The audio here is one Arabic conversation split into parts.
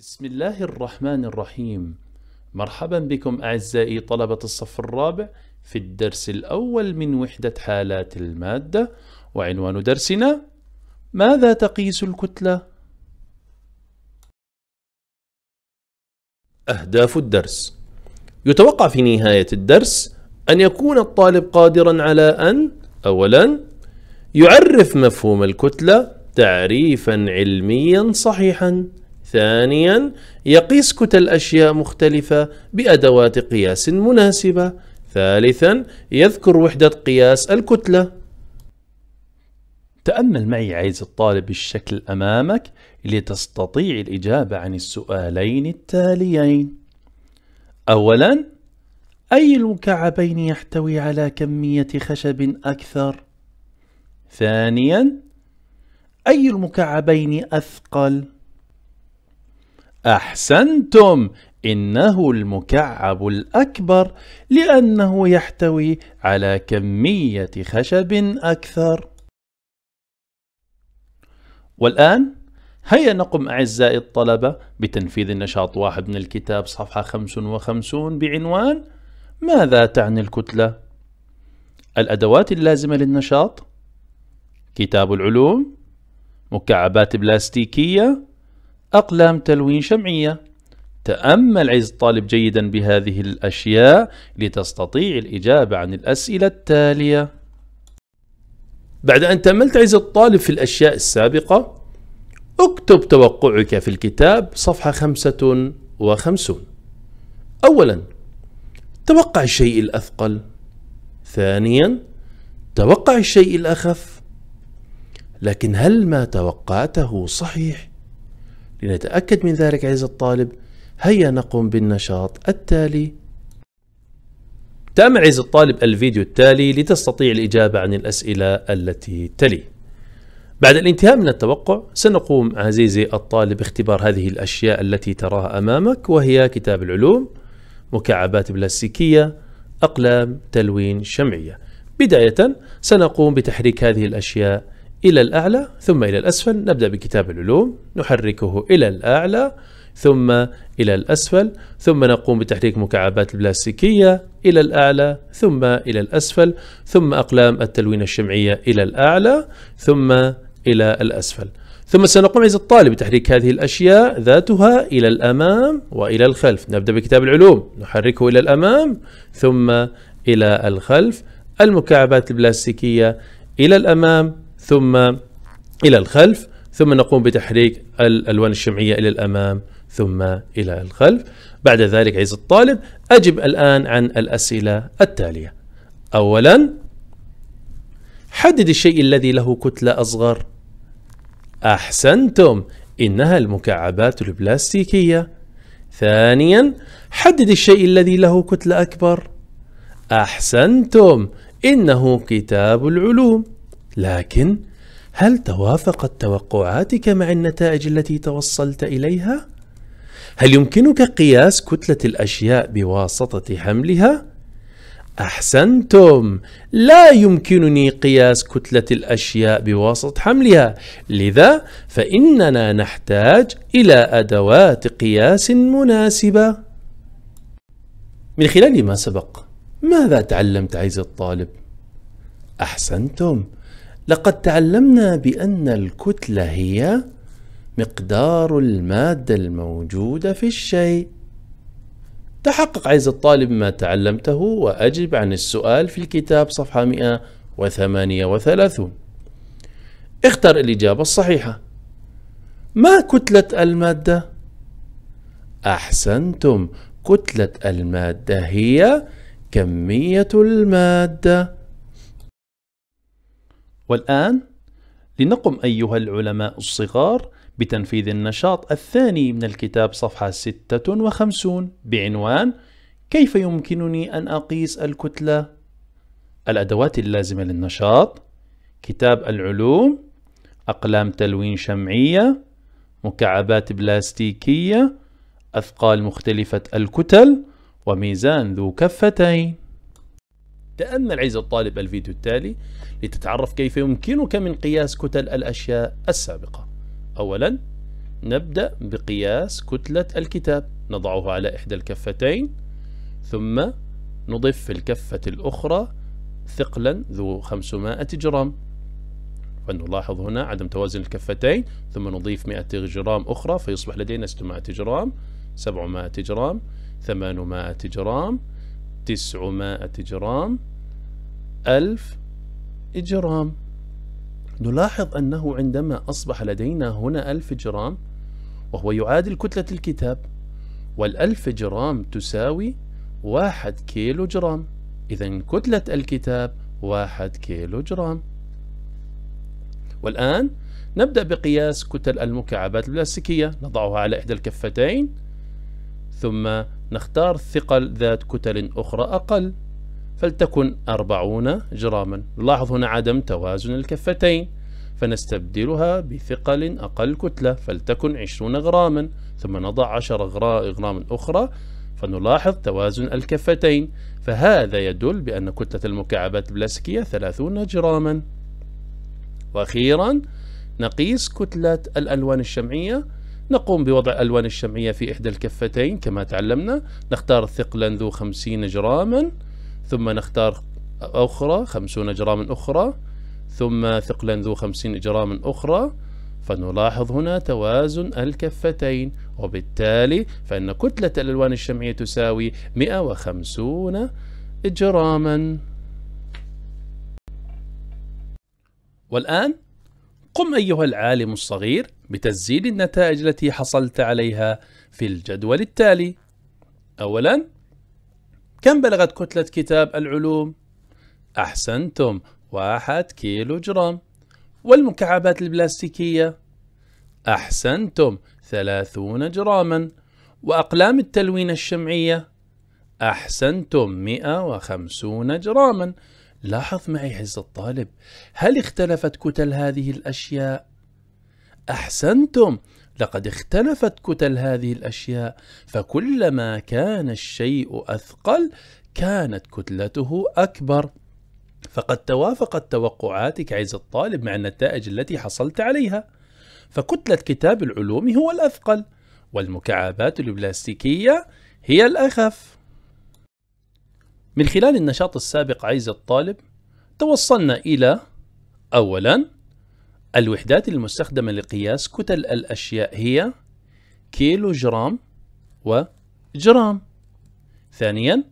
بسم الله الرحمن الرحيم مرحبا بكم أعزائي طلبة الصف الرابع في الدرس الأول من وحدة حالات المادة وعنوان درسنا ماذا تقيس الكتلة؟ أهداف الدرس يتوقع في نهاية الدرس أن يكون الطالب قادرا على أن أولا يعرف مفهوم الكتلة تعريفا علميا صحيحا ثانيا يقيس كتل أشياء مختلفة بأدوات قياس مناسبة ثالثا يذكر وحدة قياس الكتلة تأمل معي عايز الطالب الشكل أمامك لتستطيع الإجابة عن السؤالين التاليين أولا أي المكعبين يحتوي على كمية خشب أكثر؟ ثانيا أي المكعبين أثقل؟ أحسنتم إنه المكعب الأكبر لأنه يحتوي على كمية خشب أكثر والآن هيا نقم أعزائي الطلبة بتنفيذ النشاط واحد من الكتاب صفحة 55 بعنوان ماذا تعني الكتلة؟ الأدوات اللازمة للنشاط كتاب العلوم مكعبات بلاستيكية أقلام تلوين شمعية تأمل عز الطالب جيدا بهذه الأشياء لتستطيع الإجابة عن الأسئلة التالية بعد أن تأملت عز الطالب في الأشياء السابقة اكتب توقعك في الكتاب صفحة خمسة وخمسون أولا توقع الشيء الأثقل ثانيا توقع الشيء الأخف لكن هل ما توقعته صحيح؟ لنتأكد من ذلك عز الطالب هيا نقوم بالنشاط التالي تابع عز الطالب الفيديو التالي لتستطيع الإجابة عن الأسئلة التي تلي بعد الانتهاء من التوقع سنقوم عزيزي الطالب باختبار هذه الأشياء التي تراها أمامك وهي كتاب العلوم مكعبات بلاستيكية أقلام تلوين شمعية بداية سنقوم بتحريك هذه الأشياء إلى الأعلى ثم إلى الأسفل نبدأ بكتاب العلوم نحركه إلى الأعلى ثم إلى الأسفل ثم نقوم بتحريك مكعبات البلاستيكية إلى الأعلى ثم إلى الأسفل ثم أقلام التلوين الشمعية إلى الأعلى ثم إلى الأسفل ثم سنقوم عز الطالب بتحريك هذه الأشياء ذاتها إلى الأمام وإلى الخلف نبدأ بكتاب العلوم نحركه إلى الأمام ثم إلى الخلف المكعبات البلاستيكية إلى الأمام ثم إلى الخلف ثم نقوم بتحريك الألوان الشمعية إلى الأمام ثم إلى الخلف بعد ذلك عز الطالب أجب الآن عن الأسئلة التالية أولا حدد الشيء الذي له كتلة أصغر أحسنتم إنها المكعبات البلاستيكية ثانيا حدد الشيء الذي له كتلة أكبر أحسنتم إنه كتاب العلوم لكن هل توافقت توقعاتك مع النتائج التي توصلت إليها؟ هل يمكنك قياس كتلة الأشياء بواسطة حملها؟ أحسنتم، لا يمكنني قياس كتلة الأشياء بواسطة حملها، لذا فإننا نحتاج إلى أدوات قياس مناسبة. من خلال ما سبق، ماذا تعلمت عزيزي الطالب؟ أحسنتم، لقد تعلمنا بأن الكتلة هي مقدار المادة الموجودة في الشيء تحقق عز الطالب ما تعلمته وأجب عن السؤال في الكتاب صفحة 138 اختر الإجابة الصحيحة ما كتلة المادة؟ أحسنتم كتلة المادة هي كمية المادة والآن لنقم أيها العلماء الصغار بتنفيذ النشاط الثاني من الكتاب صفحة 56 بعنوان كيف يمكنني أن أقيس الكتلة؟ الأدوات اللازمة للنشاط كتاب العلوم أقلام تلوين شمعية مكعبات بلاستيكية أثقال مختلفة الكتل وميزان ذو كفتين تأمل عزيزي الطالب الفيديو التالي لتتعرف كيف يمكنك من قياس كتل الأشياء السابقة أولا نبدأ بقياس كتلة الكتاب نضعه على إحدى الكفتين ثم نضيف في الكفة الأخرى ثقلا ذو 500 جرام فنلاحظ هنا عدم توازن الكفتين ثم نضيف 100 جرام أخرى فيصبح لدينا 600 جرام 700 جرام 800 جرام 900 جرام 1000 جرام نلاحظ أنه عندما أصبح لدينا هنا 1000 جرام وهو يعادل كتلة الكتاب والألف جرام تساوي واحد كيلو جرام إذا كتلة الكتاب واحد كيلو جرام والآن نبدأ بقياس كتل المكعبات البلاستيكية نضعها على إحدى الكفتين ثم نختار ثقل ذات كتل أخرى أقل فلتكن 40 جراما نلاحظ هنا عدم توازن الكفتين فنستبدلها بثقل أقل كتلة فلتكن 20 غراما ثم نضع 10 غرام أخرى فنلاحظ توازن الكفتين فهذا يدل بأن كتلة المكعبات البلاستيكية 30 جراما وأخيرا نقيس كتلة الألوان الشمعية نقوم بوضع ألوان الشمعية في إحدى الكفتين كما تعلمنا نختار ثقلا ذو 50 جراما ثم نختار أخرى 50 جراما أخرى ثم ثقلا ذو 50 جراما أخرى فنلاحظ هنا توازن الكفتين وبالتالي فإن كتلة الألوان الشمعية تساوي 150 جراما والآن قم أيها العالم الصغير بتسجيل النتائج التي حصلت عليها في الجدول التالي أولا كم بلغت كتلة كتاب العلوم؟ أحسنتم واحد كيلو جرام والمكعبات البلاستيكية أحسنتم ثلاثون جراما وأقلام التلوين الشمعية أحسنتم مئة وخمسون جراما لاحظ معي عز الطالب هل اختلفت كتل هذه الأشياء؟ أحسنتم لقد اختلفت كتل هذه الأشياء فكلما كان الشيء أثقل كانت كتلته أكبر فقد توافقت توقعاتك عز الطالب مع النتائج التي حصلت عليها فكتلة كتاب العلوم هو الأثقل والمكعبات البلاستيكية هي الأخف من خلال النشاط السابق عايز الطالب توصلنا إلى أولا الوحدات المستخدمة لقياس كتل الأشياء هي كيلو جرام وجرام ثانيا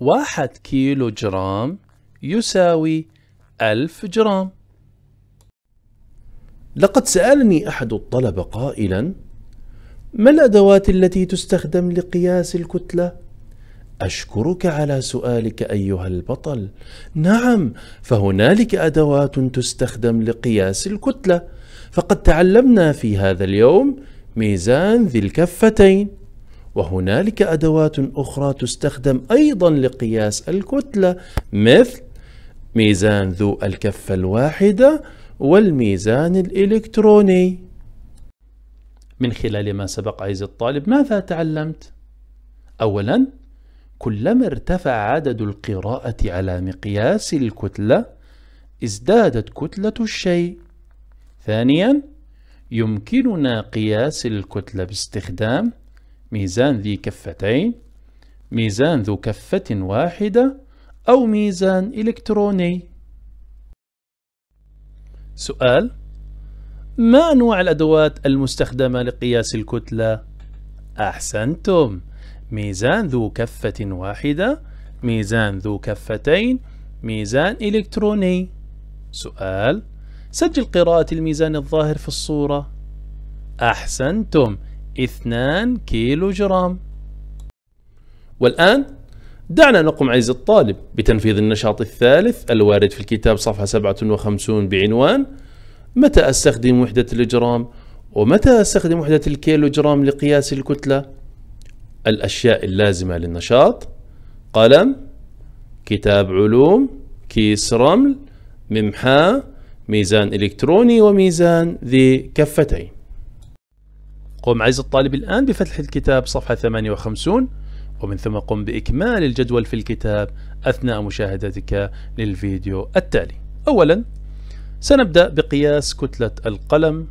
واحد كيلو جرام يساوي ألف جرام لقد سألني أحد الطلبة قائلا ما الأدوات التي تستخدم لقياس الكتلة اشكرك على سؤالك ايها البطل نعم فهنالك ادوات تستخدم لقياس الكتله فقد تعلمنا في هذا اليوم ميزان ذي الكفتين وهنالك ادوات اخرى تستخدم ايضا لقياس الكتله مثل ميزان ذو الكفه الواحده والميزان الالكتروني من خلال ما سبق عزيزي الطالب ماذا تعلمت اولا كلما ارتفع عدد القراءة على مقياس الكتلة ازدادت كتلة الشيء ثانيا يمكننا قياس الكتلة باستخدام ميزان ذي كفتين ميزان ذو كفة واحدة أو ميزان إلكتروني سؤال ما أنواع الأدوات المستخدمة لقياس الكتلة؟ أحسنتم ميزان ذو كفة واحدة ميزان ذو كفتين ميزان إلكتروني سؤال سجل قراءة الميزان الظاهر في الصورة أحسنتم اثنان كيلو جرام والآن دعنا نقوم عز الطالب بتنفيذ النشاط الثالث الوارد في الكتاب صفحة 57 بعنوان متى أستخدم وحدة الإجرام ومتى أستخدم وحدة الكيلو جرام لقياس الكتلة الأشياء اللازمة للنشاط قلم كتاب علوم كيس رمل ممحاة ميزان إلكتروني وميزان ذي كفتين قم عز الطالب الآن بفتح الكتاب صفحة 58 ومن ثم قم بإكمال الجدول في الكتاب أثناء مشاهدتك للفيديو التالي أولا سنبدأ بقياس كتلة القلم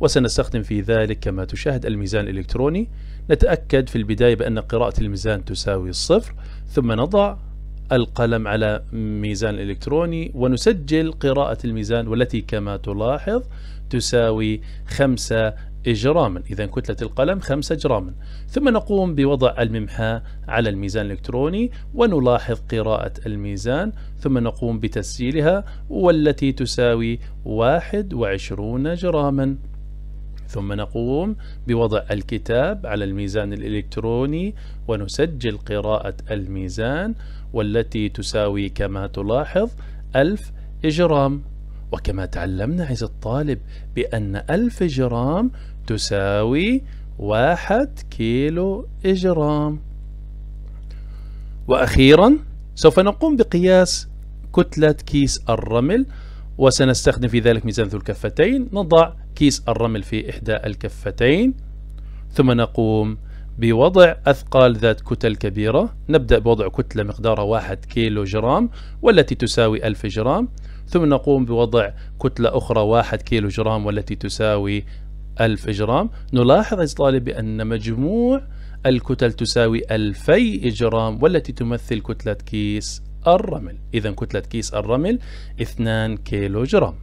وسنستخدم في ذلك كما تشاهد الميزان الإلكتروني نتأكد في البداية بأن قراءة الميزان تساوي الصفر ثم نضع القلم على ميزان الإلكتروني ونسجل قراءة الميزان والتي كما تلاحظ تساوي 5 إجراما إذا كتلة القلم 5 جراما ثم نقوم بوضع الممحاة على الميزان الإلكتروني ونلاحظ قراءة الميزان ثم نقوم بتسجيلها والتي تساوي 21 جراما ثم نقوم بوضع الكتاب على الميزان الإلكتروني ونسجل قراءة الميزان والتي تساوي كما تلاحظ ألف إجرام وكما تعلمنا عز الطالب بأن ألف إجرام تساوي واحد كيلو إجرام وأخيرا سوف نقوم بقياس كتلة كيس الرمل وسنستخدم في ذلك ميزان ذو الكفتين نضع كيس الرمل في إحدى الكفتين ثم نقوم بوضع أثقال ذات كتل كبيرة نبدأ بوضع كتلة مقدارها 1 كيلو جرام والتي تساوي 1000 جرام ثم نقوم بوضع كتلة أخرى 1 كيلو جرام والتي تساوي 1000 جرام نلاحظ يا طالبي أن مجموع الكتل تساوي 2000 جرام والتي تمثل كتلة كيس الرمل إذا كتلة كيس الرمل 2 كيلو جرام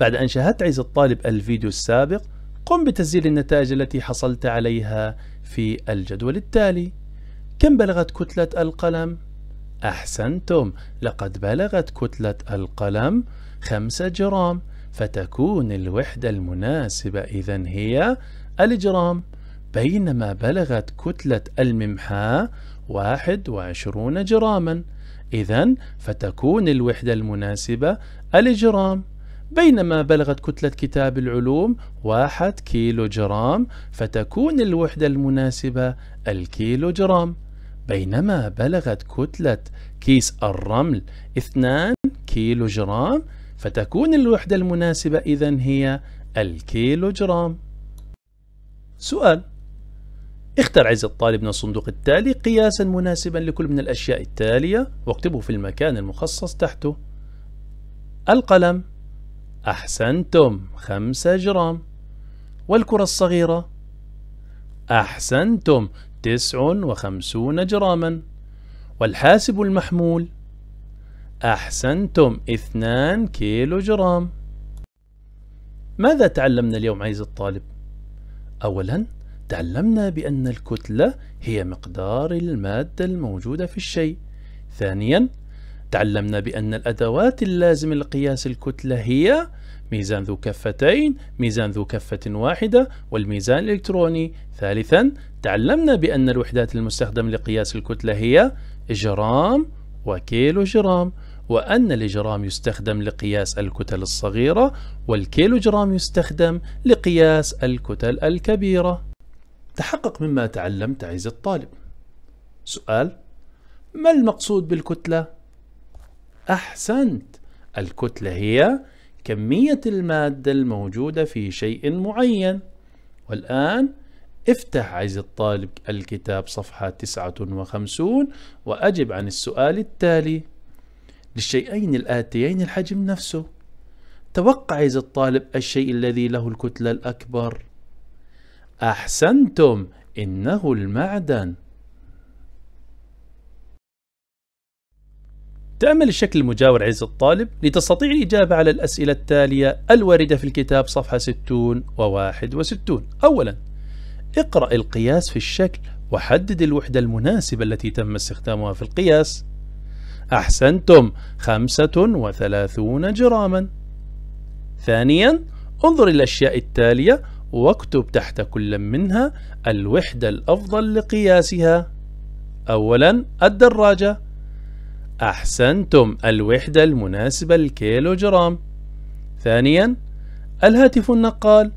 بعد أن شاهدت عز الطالب الفيديو السابق قم بتسجيل النتائج التي حصلت عليها في الجدول التالي كم بلغت كتلة القلم؟ أحسنتم لقد بلغت كتلة القلم 5 جرام فتكون الوحدة المناسبة إذا هي الجرام بينما بلغت كتلة الممحاة 21 جراما إذا فتكون الوحدة المناسبة الجرام بينما بلغت كتلة كتاب العلوم واحد كيلو جرام فتكون الوحدة المناسبة الكيلو جرام بينما بلغت كتلة كيس الرمل 2 كيلو جرام فتكون الوحدة المناسبة إذا هي الكيلو جرام سؤال اختر عز الطالب من الصندوق التالي قياسا مناسبا لكل من الأشياء التالية واكتبه في المكان المخصص تحته القلم أحسنتم خمسة جرام والكرة الصغيرة أحسنتم تسع وخمسون جراما والحاسب المحمول أحسنتم اثنان كيلو جرام ماذا تعلمنا اليوم عزيزي الطالب؟ أولا تعلمنا بأن الكتلة هي مقدار المادة الموجودة في الشيء ثانيا تعلمنا بأن الأدوات اللازمة لقياس الكتلة هي ميزان ذو كفتين ميزان ذو كفة واحدة والميزان الإلكتروني ثالثا تعلمنا بأن الوحدات المستخدمة لقياس الكتلة هي جرام وكيلو جرام وأن الجرام يستخدم لقياس الكتل الصغيرة والكيلو جرام يستخدم لقياس الكتل الكبيرة تحقق مما تعلمت عز الطالب سؤال ما المقصود بالكتلة؟ أحسنت الكتلة هي كمية المادة الموجودة في شيء معين والآن افتح عز الطالب الكتاب صفحة 59 وأجب عن السؤال التالي للشيئين الآتيين الحجم نفسه توقع عز الطالب الشيء الذي له الكتلة الأكبر أحسنتم إنه المعدن تأمل الشكل المجاور عز الطالب لتستطيع الإجابة على الأسئلة التالية الواردة في الكتاب صفحة 60 و 61 أولا اقرأ القياس في الشكل وحدد الوحدة المناسبة التي تم استخدامها في القياس أحسنتم 35 جراما ثانيا انظر إلى الأشياء التالية واكتب تحت كل منها الوحدة الأفضل لقياسها أولا الدراجة أحسنتم الوحدة المناسبة للكيلو جرام ثانيا الهاتف النقال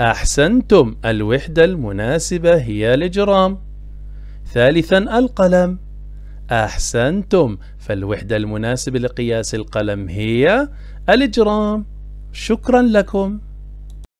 أحسنتم الوحدة المناسبة هي الجرام ثالثا القلم أحسنتم فالوحدة المناسبة لقياس القلم هي الجرام شكرا لكم